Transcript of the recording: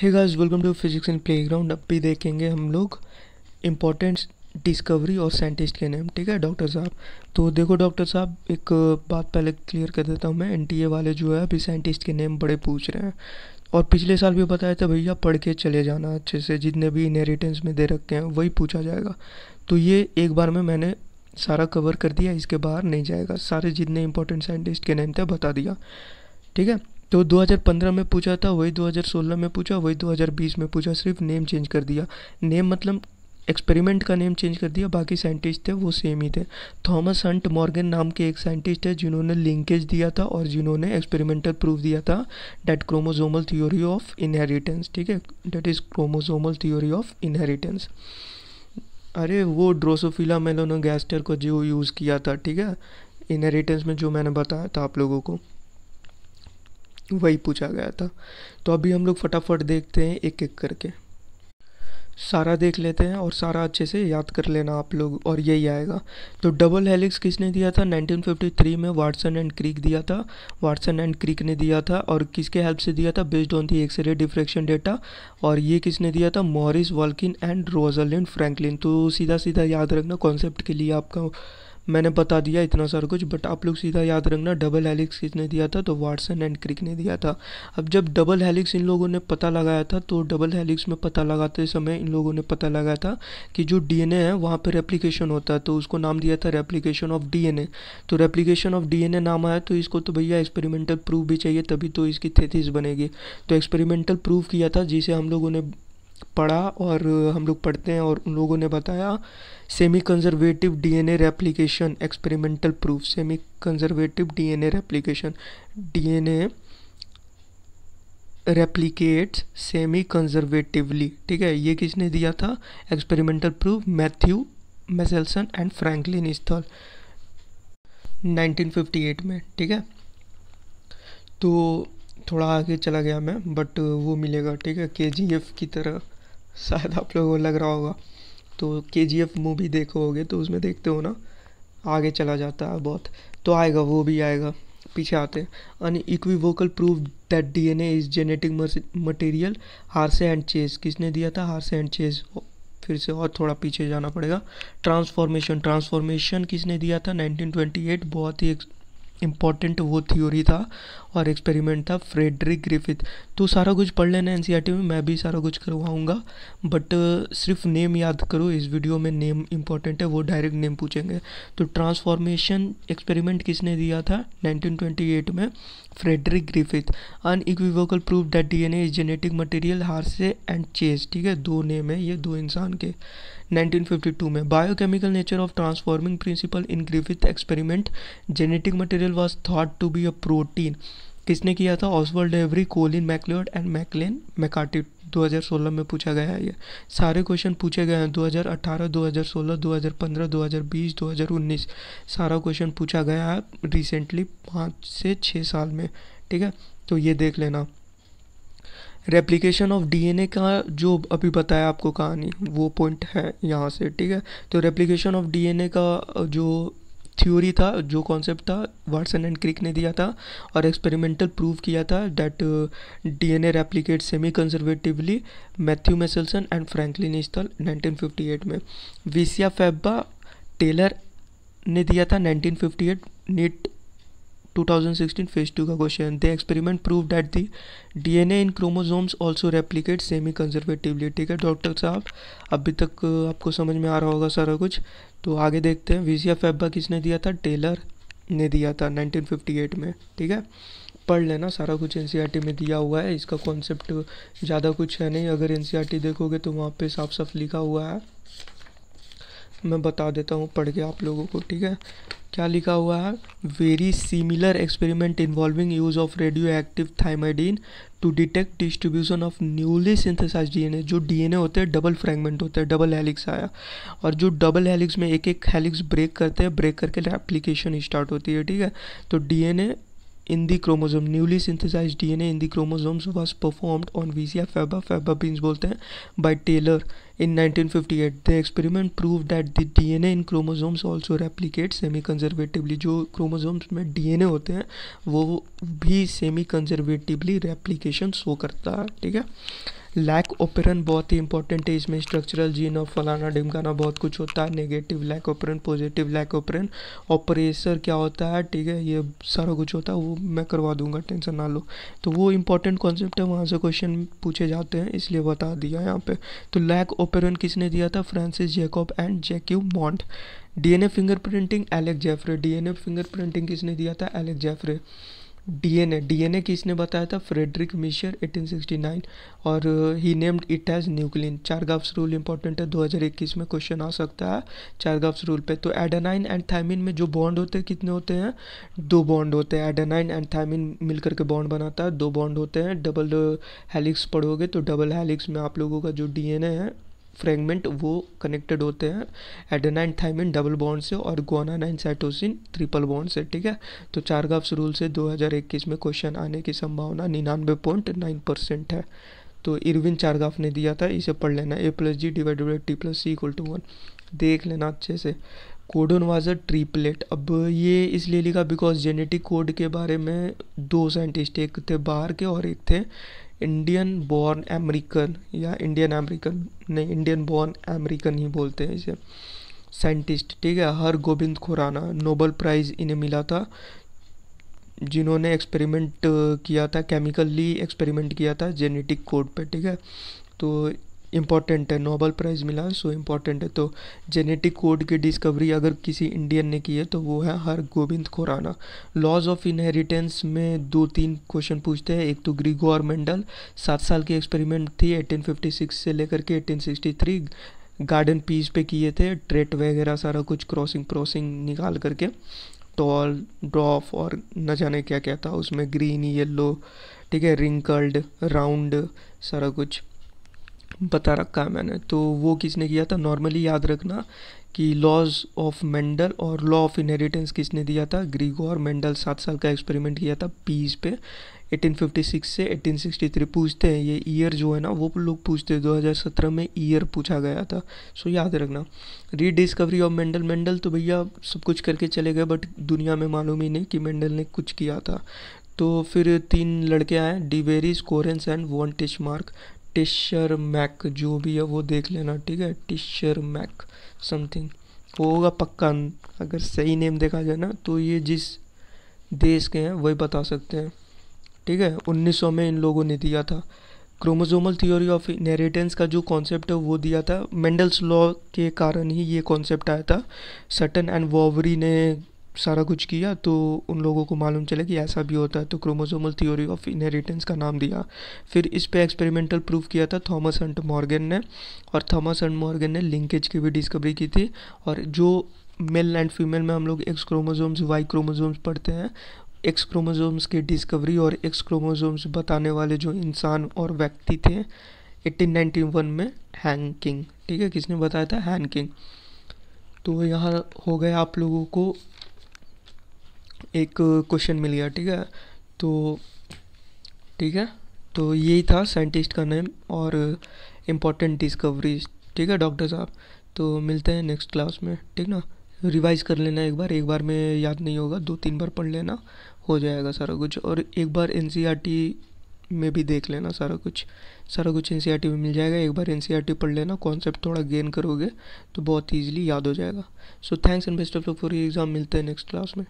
hey guys welcome to physics and playground अब भी देखेंगे हम लोग इम्पोर्टेंट डिस्कवरी और साइंटिस्ट के नेम ठीक है डॉक्टर साहब तो देखो डॉक्टर साहब एक बात पहले क्लियर कर देता हूँ मैं एनटीए वाले जो है अभी साइंटिस्ट के नेम बड़े पूछ रहे हैं और पिछले साल भी बताया था भैया पढ़ के चले जाना अच्छे से जितने भी इनहेरिटेंस में दे रखे हैं वही पूछा जाएगा तो ये एक बार में मैंने सारा कवर कर दिया इसके बाहर नहीं जाएगा सारे जितने इंपॉर्टेंट साइंटिस्ट के नेम थे बता दिया ठीक है तो 2015 में पूछा था वही 2016 में पूछा वही 2020 में पूछा सिर्फ नेम चेंज कर दिया नेम मतलब एक्सपेरिमेंट का नेम चेंज कर दिया बाकी साइंटिस्ट थे वो सेम ही थे थॉमस हंट मॉर्गन नाम के एक साइंटिस्ट है जिन्होंने लिंकेज दिया था और जिन्होंने एक्सपेरिमेंटल प्रूफ दिया था that chromosomal theory of inheritance ठीक है that is chromosomal theory of inheritance अरे वो ड्रोसोफिला मेलोनोगैस्टर को जो यूज़ किया था ठीक है इनहेरिटेंस में जो मैंने बताया था आप लोगों को वही पूछा गया था तो अभी हम लोग फटाफट देखते हैं एक एक करके सारा देख लेते हैं और सारा अच्छे से याद कर लेना आप लोग और यही आएगा तो डबल हेलिक्स किसने दिया था 1953 में वाटसन एंड क्रिक दिया था वाटसन एंड क्रिक ने दिया था और किसके हेल्प से दिया था based on the X-ray diffraction data और ये किसने दिया था Maurice Wilkin and Rosalind Franklin तो सीधा सीधा याद रखना कॉन्सेप्ट के लिए आपका मैंने बता दिया इतना सारा कुछ बट आप लोग सीधा याद रखना डबल हेलिक्स किसने दिया था तो वाटसन एंड क्रिक ने दिया था अब जब डबल हेलिक्स इन लोगों ने पता लगाया था तो डबल हेलिक्स में पता लगाते समय इन लोगों ने पता लगाया था कि जो डी है वहाँ पर रेप्लीकेशन होता है तो उसको नाम दिया था रेप्लीकेशन ऑफ डी तो रेप्लीकेशन ऑफ डी नाम आया तो इसको तो भैया एक्सपेरिमेंटल प्रूफ भी चाहिए तभी तो इसकी थेथिस बनेगी तो एक्सपेरिमेंटल प्रूफ किया था जिसे हम लोगों ने पढ़ा और हम लोग पढ़ते हैं और उन लोगों ने बताया semi conservative DNA replication experimental proof semi conservative DNA replication DNA replicates semi conservatively ठीक है ये किसने दिया था experimental proof Matthew Meselson and Franklin Stahl 1958 में ठीक है तो थोड़ा आगे चला गया मैं बट वो मिलेगा ठीक है के की तरह शायद आप लोगों को लग रहा होगा तो के जी एफ मूवी देखोगे तो उसमें देखते हो ना आगे चला जाता है बहुत तो आएगा वो भी आएगा पीछे आते हैं unequivocal proof that D N is genetic material Hershey and Chase किसने दिया था हार्स एंड चेज फिर से और थोड़ा पीछे जाना पड़ेगा ट्रांसफॉर्मेशन ट्रांसफॉर्मेशन किसने दिया था 1928 बहुत ही एक इम्पॉर्टेंट वो थ्योरी था और एक्सपेरिमेंट था फ्रेडरिक ग्रिफिथ तो सारा कुछ पढ़ लेना एन e में मैं भी सारा कुछ करवाऊँगा बट uh, सिर्फ नेम याद करो इस वीडियो में नेम इम्पॉर्टेंट है वो डायरेक्ट नेम पूछेंगे तो ट्रांसफॉर्मेशन एक्सपेरिमेंट किसने दिया था 1928 में Frederick Griffith equivocal proof that DNA is genetic material Hershey and Chase ठीक है दो नेम है ये दो इंसान के 1952 में biochemical nature of transforming principle in Griffith experiment genetic material was thought to be a protein किसने किया था Oswald Avery Colin MacLeod and Maclyn McCarty 2016 में पूछा गया है ये सारे क्वेश्चन पूछे गए हैं 2018 2016 2015 2020 2019 सारा क्वेश्चन पूछा गया है रिसेंटली पाँच से छः साल में ठीक है तो ये देख लेना रेप्लिकेशन ऑफ डीएनए का जो अभी बताया आपको कहानी वो पॉइंट है यहाँ से ठीक है तो रेप्लिकेशन ऑफ डीएनए का जो थ्योरी था जो कॉन्सेप्ट था वाटसन एंड क्रिक ने दिया था और एक्सपेरिमेंटल प्रूव किया था that a replicate semi conservatively Matthew Meselson and Franklin Stahl eight में विसिया फैब्बा टेलर ने दिया था nineteen fifty eight NEET 2016 phase two का question they experiment prove that the D N A in chromosomes also replicate semi conservatively ठीक है doctor साहब अभी तक आपको समझ में आ रहा होगा सारा कुछ तो आगे देखते हैं विजिया फैब्बा किसने दिया था टेलर ने दिया था 1958 में ठीक है पढ़ लेना सारा कुछ एन e में दिया हुआ है इसका कॉन्सेप्ट ज़्यादा कुछ है नहीं अगर एन e देखोगे तो वहाँ पर साफ साफ लिखा हुआ है मैं बता देता हूँ पढ़ के आप लोगों को ठीक है क्या लिखा हुआ है very similar experiment involving use of radio active thymidine to detect distribution of newly synthesize DNA जो डीएनए होते हैं डबल फ्रेगमेंट होते हैं डबल हेलिक्स आया और जो डबल हेलिक्स में एक एक हेलिक्स ब्रेक करते हैं ब्रेक करके एप्लीकेशन स्टार्ट होती है ठीक है तो DNA in the chromosome newly synthesized dna in the chromosomes was performed on vcf faba faba beans bolte hain by taylor in 1958 the experiment proved that the dna in chromosomes also replicates semi conservatively जो chromosomes में dna होते हैं वो भी semi conservatively replication show करता है ठीक है लैक ओपेरन बहुत ही इंपॉर्टेंट है इसमें स्ट्रक्चरल जीन और फलाना ढिमकाना बहुत कुछ होता है negative lac operon positive lac operon operator क्या होता है ठीक है ये सारा कुछ होता है वो मैं करवा दूंगा टेंशन ना लो तो वो इंपॉर्टेंट कॉन्सेप्ट है वहाँ से क्वेश्चन पूछे जाते हैं इसलिए बता दिया यहाँ पे तो लैक ओपेरन किसने दिया था Francis Jacob and Jacques Monod D N A fingerprinting Alec Jeffreys fingerprinting किसने दिया था एलेक्स जेफरे डीएनए डीएनए किसने बताया था फ्रेडरिक मिशर 1869 और he named it as nuclein Chargaff's rule important है 2021 में क्वेश्चन आ सकता है चारगाफ्स रूल पे तो एडेनाइन एंड थायमिन में जो बॉन्ड होते हैं कितने होते हैं दो बॉन्ड होते हैं एडेनाइन एंड थायमिन मिलकर के बॉन्ड बनाता है दो बॉन्ड होते हैं डबल हेलिक्स uh, पढ़ोगे तो डबल हेलिक्स में आप लोगों का जो डी है फ्रेगमेंट वो कनेक्टेड होते हैं एडेनाइन थाइमिन डबल बॉन्ड से और गोनानाइन साइटोसिन ट्रिपल बॉन्ड से ठीक है तो चारगाप्स रूल से 2021 में क्वेश्चन आने की संभावना निन्यानवे पॉइंट नाइन परसेंट है तो इरविन चारगाफ ने दिया था इसे पढ़ लेना A plus G divided by T plus C equal to one देख लेना अच्छे से कोडन वाज अ ट्रीपलेट अब ये इसलिए लिखा बिकॉज जेनेटिक कोड के बारे में दो साइंटिस्ट एक थे बाहर के और एक थे इंडियन बॉर्न अमेरिकन या इंडियन अमेरिकन नहीं इंडियन बॉर्न अमेरिकन ही बोलते हैं इसे साइंटिस्ट ठीक है हर गोविंद खुराना नोबल प्राइज़ इन्हें मिला था जिन्होंने एक्सपेरिमेंट किया था केमिकली एक्सपेरिमेंट किया था जेनेटिक कोड पे ठीक है तो इम्पॉर्टेंट है नोबल प्राइज़ मिला सो इम्पॉर्टेंट है तो जेनेटिक कोड की डिस्कवरी अगर किसी इंडियन ने की है तो वो है Har Gobind Khorana laws of inheritance में दो तीन क्वेश्चन पूछते हैं एक तो और मेंडल सात साल की एक्सपेरिमेंट थी 1856 से लेकर के 1863 गार्डन पीस पे किए थे ट्रेट वगैरह सारा कुछ क्रॉसिंग क्रॉसिंग निकाल करके टॉल ड्रॉफ और न जाने क्या क्या था उसमें ग्रीन येल्लो ठीक है रिंकल्ड राउंड सारा कुछ बता रखा है मैंने तो वो किसने किया था नॉर्मली याद रखना कि लॉज ऑफ मेंडल और लॉ ऑफ इनहेरिटेंस किसने दिया था ग्रीगोर मेंडल सात साल का एक्सपेरिमेंट किया था पीस पे 1856 से 1863 पूछते हैं ये ईयर जो है ना वो लोग पूछते हैं 2017 में ईयर पूछा गया था सो याद रखना रीडिस्कवरी ऑफ मेंडल मेंडल तो भैया सब कुछ करके चले गए बट दुनिया में मालूम ही नहीं कि मेंडल ने कुछ किया था तो फिर तीन लड़के आए डिवेरिस कोरेंस एंड वॉन्टिश मार्क टिशर मैक जो भी है वो देख लेना ठीक है टिशर मैक समथिंग वो होगा पक्का अगर सही नेम देखा जाए ना तो ये जिस देश के हैं वही बता सकते हैं ठीक है 1900 में इन लोगों ने दिया था क्रोमोजोमल थियोरी ऑफ इनहेरिटेंस का जो कॉन्सेप्ट है वो दिया था मेंडल्स लॉ के कारण ही ये कॉन्सेप्ट आया था सटन एंड वॉवरी ने सारा कुछ किया तो उन लोगों को मालूम चला कि ऐसा भी होता है तो क्रोमोसोमल थ्योरी ऑफ इनहेरिटेंस का नाम दिया फिर इस पे एक्सपेरिमेंटल प्रूफ किया था थॉमस एंड मॉर्गन ने और थॉमस एंड मॉर्गन ने लिंकेज की भी डिस्कवरी की थी और जो मेल एंड फीमेल में हम लोग एक्स क्रोमोजोम्स वाई क्रोमोजोम्स पढ़ते हैं एक्स क्रोमोजोम्स की डिस्कवरी और एक्स क्रोमोजोम्स बताने वाले जो इंसान और व्यक्ति थे 1891 में हैंकिंग ठीक है किसने बताया था हैंकिंग तो यहाँ हो गए आप लोगों को एक क्वेश्चन मिल गया ठीक है तो ठीक है तो यही था साइंटिस्ट का नेम और इम्पोर्टेंट डिस्कवरीज ठीक है डॉक्टर साहब तो मिलते हैं नेक्स्ट क्लास में ठीक ना रिवाइज कर लेना एक बार एक बार में याद नहीं होगा दो तीन बार पढ़ लेना हो जाएगा सारा कुछ और एक बार एन e में भी देख लेना सारा कुछ सारा कुछ एन e में मिल जाएगा एक बार एन e पढ़ लेना कॉन्सेप्ट थोड़ा गेन करोगे तो बहुत ईजिली याद हो जाएगा so thanks and best of luck for ये एग्ज़ाम मिलते हैं नेक्स्ट क्लास में